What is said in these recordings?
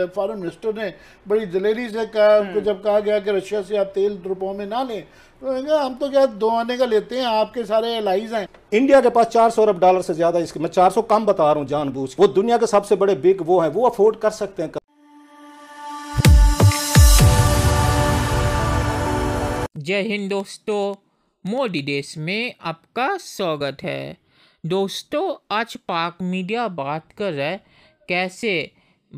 Foreign minister ने बड़ी दिलेरी से कहा उनको हम्म। जब कहा गया कि रशिया से आप तेल रुपयों में ना लें तो हम तो क्या दो आने का लेते हैं आपके सारे एलाइज हैं इंडिया के पास 400 अरब डॉलर से ज़्यादा इसके मैं 400 कम बता रहा हूँ जानबूझ वो दुनिया के सबसे बड़े बिग वो हैं वो अफोर्ड कर सकते हैं जय हिंद दोस्तों मोदी देश में आपका स्वागत है दोस्तों आज पाक मीडिया बात कर रहे कैसे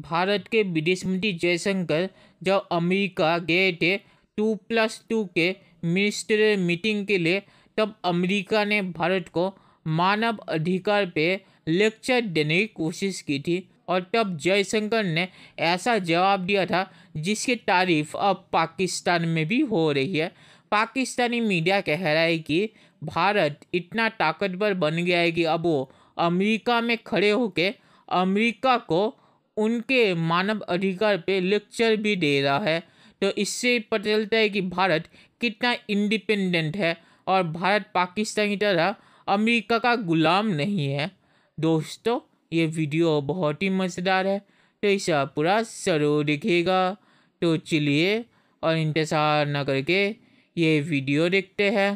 भारत के विदेश मंत्री जयशंकर जब अमेरिका गए थे टू प्लस टू के मिनिस्टर मीटिंग के लिए तब अमेरिका ने भारत को मानव अधिकार पे लेक्चर देने की कोशिश की थी और तब जयशंकर ने ऐसा जवाब दिया था जिसकी तारीफ अब पाकिस्तान में भी हो रही है पाकिस्तानी मीडिया कह रहा है कि भारत इतना ताकतवर बन गया है कि अब वो अमेरिका में खड़े होकर अमेरिका को उनके मानव अधिकार पे लेक्चर भी दे रहा है तो इससे पता चलता है कि भारत कितना इंडिपेंडेंट है और भारत पाकिस्तान की तरह अमेरिका का गुलाम नहीं है दोस्तों ये वीडियो बहुत ही मज़ेदार है तो इसे पूरा ज़रूर दिखेगा तो चलिए और इंतज़ार ना करके ये वीडियो देखते हैं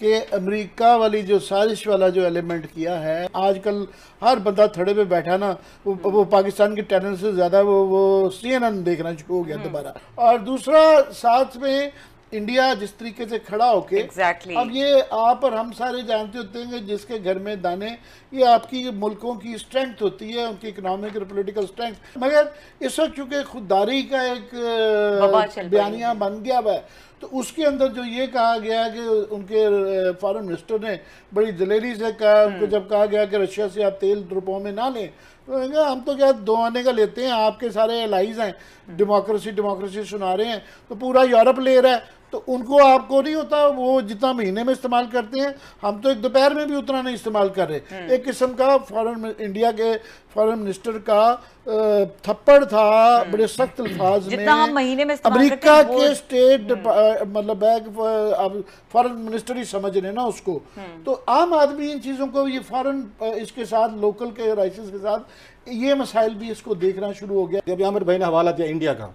कि अमेरिका वाली जो साजिश वाला जो एलिमेंट किया है आजकल हर बंदा थड़े पे बैठा ना वो, वो पाकिस्तान के टैलेंट से ज़्यादा वो वो सी देखना शुरू हो गया हम्म। दोबारा और दूसरा साथ में इंडिया जिस तरीके से खड़ा होके exactly. अब ये आप और हम सारे जानते होते हैं कि जिसके घर में दाने ये आपकी मुल्कों की स्ट्रेंथ होती है उनकी इकोनॉमिक और पॉलिटिकल स्ट्रेंथ मगर इस वक्त चूंकि खुददारी का एक बयानिया बन गया है तो उसके अंदर जो ये कहा गया कि उनके फॉरेन मिनिस्टर ने बड़ी दलेरी से कहा उनको हम्म। जब कहा गया कि रशिया से आप तेल रुपयों में ना लें तो हम तो क्या दो आने का लेते हैं आपके सारे एलाइज हैं डेमोक्रेसी हम्म। डेमोक्रेसी सुना रहे हैं तो पूरा यूरोप ले रहा है तो उनको आपको नहीं होता वो जितना महीने में इस्तेमाल करते हैं हम तो एक दोपहर में भी उतना नहीं इस्तेमाल कर रहे हम्म। एक किस्म का फॉरेन इंडिया के फॉरेन मिनिस्टर का थप्पड़ था हम्म। बड़े सख्त अल्फाज में हम महीने में अमेरिका के स्टेट हम्म। मतलब फॉरेन मिनिस्टर ही समझ रहे ना उसको तो आम आदमी इन चीज़ों को ये फॉरन इसके साथ लोकल के राइस के साथ ये मसाइल भी इसको देखना शुरू हो गया जब यहाँ भाई ने हवाला दिया इंडिया का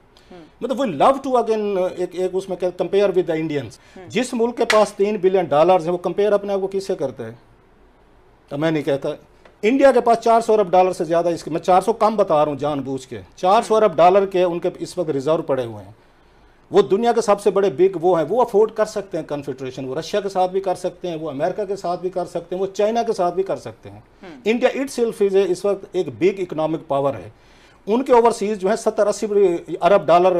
मतलब वी लव टू अगेन एक एक उसमें कंपेयर विद द इंडियंस जिस मुल्क के पास तीन बिलियन डॉलर्स हैं वो कंपेयर अपने आप को किससे करते हैं तो मैं नहीं कहता इंडिया के पास चार सौ अरब डॉलर से ज़्यादा इसके मैं चार सौ कम बता रहा हूँ जानबूझ के चार सौ अरब डॉलर के उनके इस वक्त रिजर्व पड़े हुए हैं वो दुनिया के सबसे बड़े बिग वो हैं वो अफोर्ड कर सकते हैं कन्फेडरेशन वो रशिया के साथ भी कर सकते हैं वो अमेरिका के साथ भी कर सकते हैं वो चाइना के साथ भी कर सकते हैं इंडिया इट सेल्फ इज इस वक्त एक बिग इकोनॉमिक पावर है उनके ओवरसीज़ जो है सत्तर अस्सी अरब डॉलर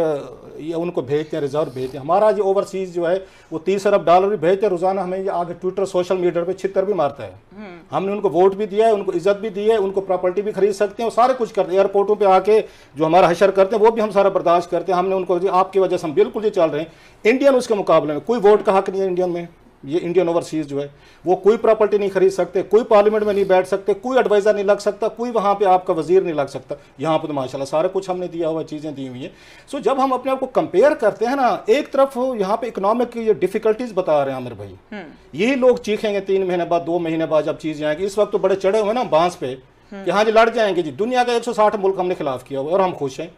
ये उनको भेजते हैं रिजर्व भेजते हैं हमारा जो ओवरसीज़ जो है वो तीस अरब डॉलर भी भेजते हैं रोज़ाना हमें ये आगे ट्विटर सोशल मीडिया पे छितर भी मारता है हम्म। हमने उनको वोट भी दिया है उनको इज्जत भी दी है उनको प्रॉपर्टी भी खरीद सकते हैं और सारे कुछ करते हैं एयरपोर्टों पर आके जो हमारा हशर करते हैं वो भी हम सारा बर्दाश्त करते हैं हमने उनको आपकी वजह से हम बिल्कुल जी चल रहे हैं इंडियन उसके मुकाबले में कोई वोट का हक नहीं है इंडियन में ये इंडियन ओवरसीज जो है वो कोई प्रॉपर्टी नहीं खरीद सकते कोई पार्लियामेंट में नहीं बैठ सकते कोई एडवाइज़र नहीं लग सकता कोई वहाँ पे आपका वजीर नहीं लग सकता यहाँ पर तो माशाला सारा कुछ हमने दिया हुआ चीज़ें दी हुई हैं सो जब हम अपने आप को कंपेयर करते हैं ना एक तरफ यहाँ पे इकोनॉमिक की ये डिफिकल्टीज बता रहे हैं आमिर भाई हम्म। यही लोग चीखेंगे तीन महीने बाद दो महीने बाद जब चीज़ें आएंगी इस वक्त तो बड़े चढ़े हुए ना बांस पे हम्म। कि हाँ जी लड़ जाएंगे जी दुनिया का साठ मुल्क हमने खिलाफ किया हुआ और हम खुश हैं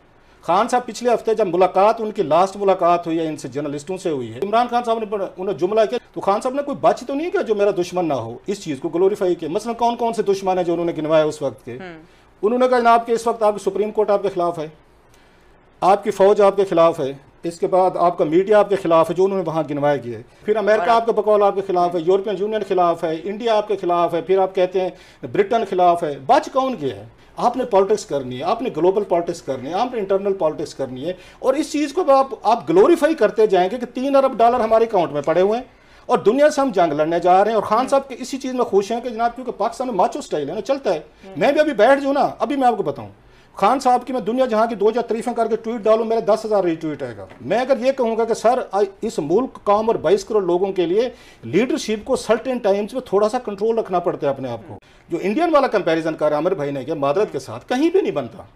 खान साहब पिछले हफ्ते जब मुलाकात उनकी लास्ट मुलाकात हुई है इनसे जर्नलिस्टों से हुई है इमरान खान साहब ने उन्हें जुमला किया तो खान साहब ने कोई बातचीत तो नहीं किया जो मेरा दुश्मन ना हो इस चीज़ को ग्लोरीफाई किया मसलन कौन कौन से दुश्मन है जो उन्होंने गिनवाया उस वक्त के हम्म। उन्होंने कहा जनाब के इस वक्त आपकी सुप्रीम कोर्ट आपके खिलाफ है आपकी फ़ौज आपके खिलाफ है इसके बाद आपका मीडिया आपके खिलाफ है जो उन्होंने वहाँ गिनवाए गए फिर अमेरिका आपके बकौल आपके खिलाफ है यूरोपियन यूनियन खिलाफ है इंडिया आपके खिलाफ है फिर आप कहते हैं ब्रिटेन खिलाफ है बच कौन गया है आपने पॉलिटिक्स करनी है आपने ग्लोबल पॉलिटिक्स करनी है आपने इंटरनल पॉलिटिक्स करनी है और इस चीज़ को आप आप ग्लोरीफाई करते जाएंगे कि तीन अरब डॉलर हमारे अकाउंट में पड़े हुए हैं और दुनिया से हम जंग लड़ने जा रहे हैं और खान साहब के इसी चीज़ में खुश हैं कि जनाब क्योंकि पाकिस्तान में माचो स्टाइल है ना चलता है हम्म। मैं भी अभी बैठ जाऊँ ना अभी मैं आपको बताऊँ खान साहब की मैं दुनिया जहाँ की दो चार तरीफें करके ट्वीट डालू मेरे दस हज़ार रिट्वीट आएगा मैं अगर ये कहूंगा कि सर इस मुल्क काम और बाईस करोड़ लोगों के लिए लीडरशिप को सर्टेन टाइम्स में थोड़ा सा कंट्रोल रखना पड़ता है अपने आप को जो इंडियन वाला कंपेरिजन कर रहा अमर भाई ने किया मादरत के साथ कहीं भी नहीं बनता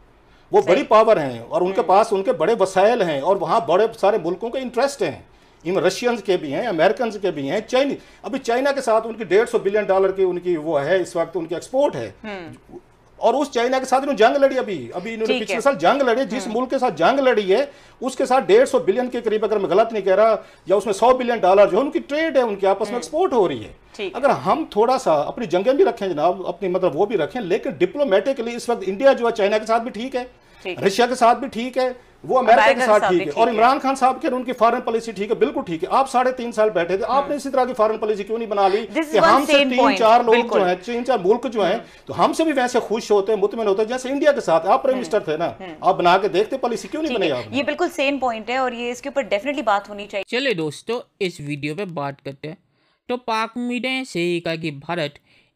वो बड़ी पावर हैं और उनके हम्म। पास उनके बड़े वसायल हैं और वहाँ बड़े सारे मुल्कों के इंटरेस्ट हैं इन रशियंस के भी हैं अमेरिकन के भी हैं चाइनी अभी चाइना के साथ उनकी डेढ़ सौ बिलियन डॉलर की उनकी वो है इस वक्त उनकी एक्सपोर्ट है हम्म। और उस चाइना के साथ इन्होंने जंग लड़ी अभी अभी इन्होंने पिछले साल जंग लड़ी जिस हम्म। मुल्क के साथ जंग लड़ी है उसके साथ डेढ़ सौ बिलियन के करीब अगर मैं गलत नहीं कह रहा या उसमें सौ बिलियन डॉलर जो है उनकी ट्रेड है उनके आपस में हम्म। एक्सपोर्ट हो रही है अगर हम थोड़ा सा अपनी जंगे भी रखें जनाब अपनी मतलब वो भी रखें लेकिन डिप्लोमेटिकली इस वक्त इंडिया जो है चाइना के साथ भी ठीक है रशिया के साथ भी ठीक है वो अमेरिका के साथ ठीक है और इमरान खान साहब के उनकी फॉरेन पॉलिसी ठीक है बिल्कुल ठीक है आप साढ़े तीन साल बैठे थे आपने हाँ। इसी तरह की फॉरेन पॉलिसी क्यों नहीं बना ली कि हमसे तीन चार लोग जो है तीन चार मुल्क जो है हाँ। तो हमसे भी वैसे खुश होते हैं मुतमिन होते हैं जैसे इंडिया के साथ आप प्राइम हाँ। मिनिस्टर थे ना आप बना के देखते पॉलिसी क्यों नहीं बनाई आप ये बिल्कुल सेम पॉइंट है और ये इसके ऊपर डेफिनेटली बात होनी चाहिए चले दोस्तों इस वीडियो पे बात करते हैं तो पाक मीडिया से ही कहा कि भारत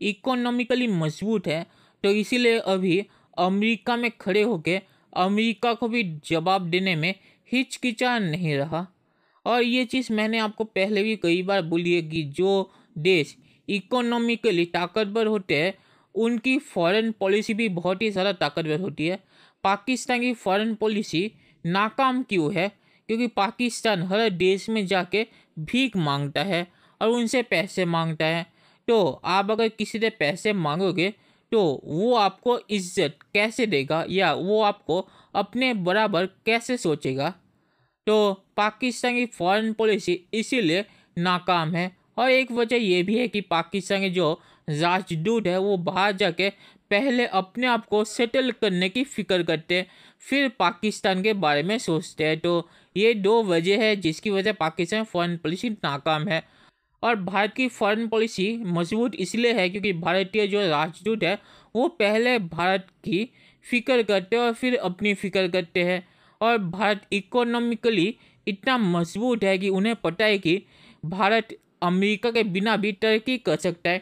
इकोनॉमिकली मजबूत है तो इसीलिए अभी अमेरिका में खड़े होकर अमेरिका को भी जवाब देने में हिचकिचा नहीं रहा और ये चीज़ मैंने आपको पहले भी कई बार बोली है कि जो देश इकोनॉमिकली ताकतवर होते हैं उनकी फॉरेन पॉलिसी भी बहुत ही ज़्यादा ताकतवर होती है पाकिस्तान की फॉरेन पॉलिसी नाकाम क्यों है क्योंकि पाकिस्तान हर देश में जाके भीख मांगता है और उनसे पैसे मांगता है तो आप अगर किसी से पैसे मांगोगे तो वो आपको इज्जत कैसे देगा या वो आपको अपने बराबर कैसे सोचेगा तो पाकिस्तान की फॉरेन पॉलिसी इसीलिए नाकाम है और एक वजह यह भी है कि पाकिस्तान के जो राजदूत है वो बाहर जाके पहले अपने आप को सेटल करने की फ़िक्र करते हैं फिर पाकिस्तान के बारे में सोचते हैं तो ये दो वजह है जिसकी वजह पाकिस्तान फॉरेन पॉलिसी नाकाम है और भारत की फॉरेन पॉलिसी मजबूत इसलिए है क्योंकि भारतीय जो राजदूत है वो पहले भारत की फिक्र करते हैं और फिर अपनी फिक्र करते हैं और भारत इकोनॉमिकली इतना मजबूत है कि उन्हें पता है कि भारत अमेरिका के बिना भी तरक्की कर सकता है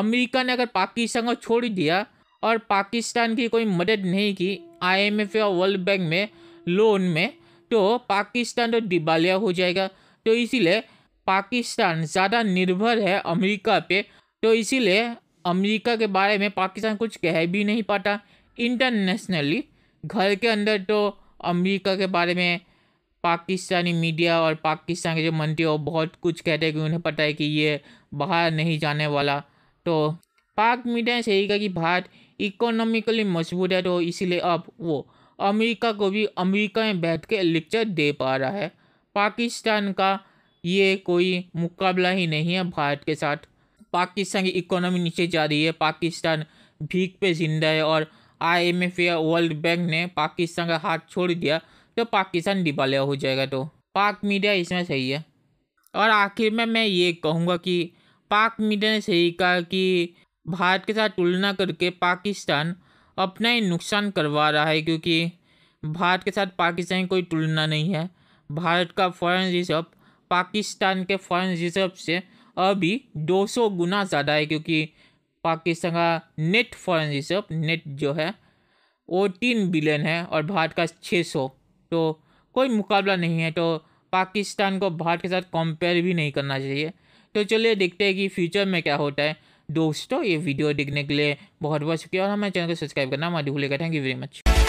अमेरिका ने अगर पाकिस्तान को छोड़ दिया और पाकिस्तान की कोई मदद नहीं की आईएमएफ या वर्ल्ड बैंक में लोन में तो पाकिस्तान तो दिवालिया हो जाएगा तो इसीलिए पाकिस्तान ज़्यादा निर्भर है अमेरिका पे तो इसीलिए अमेरिका के बारे में पाकिस्तान कुछ कह भी नहीं पाता इंटरनेशनली घर के अंदर तो अमेरिका के बारे में पाकिस्तानी मीडिया और पाकिस्तान के जो मंत्री वो बहुत कुछ कहते हैं कि उन्हें पता है कि ये बाहर नहीं जाने वाला तो पाक मीडिया ने सही कहा कि भारत इकोनॉमिकली मजबूत है तो इसीलिए अब वो अमेरिका को भी अमेरिका में बैठ के लेक्चर दे पा रहा है पाकिस्तान का ये कोई मुकाबला ही नहीं है भारत के साथ पाकिस्तान की इकोनॉमी नीचे जा रही है पाकिस्तान भीख पे जिंदा है और आईएमएफ या वर्ल्ड बैंक ने पाकिस्तान का हाथ छोड़ दिया तो पाकिस्तान दिवालिया हो जाएगा तो पाक मीडिया इसमें सही है और आखिर में मैं ये कहूँगा कि पाक मीडिया ने सही कहा कि भारत के साथ तुलना करके पाकिस्तान अपना ही नुकसान करवा रहा है क्योंकि भारत के साथ पाकिस्तान की कोई तुलना नहीं है भारत का फॉरन रिजर्व पाकिस्तान के फॉरन रिजर्व से अभी 200 गुना ज़्यादा है क्योंकि पाकिस्तान का नेट फॉरन रिजर्व नेट जो है वो तीन बिलियन है और भारत का छः सौ तो कोई मुकाबला नहीं है तो पाकिस्तान को भारत के साथ कंपेयर भी नहीं करना चाहिए तो चलिए देखते हैं कि फ्यूचर में क्या होता है दोस्तों ये वीडियो देखने के लिए बहुत बहुत शुक्रिया और हमारे चैनल को सब्सक्राइब करना हमारी भूलेगा थैंक यू वेरी मच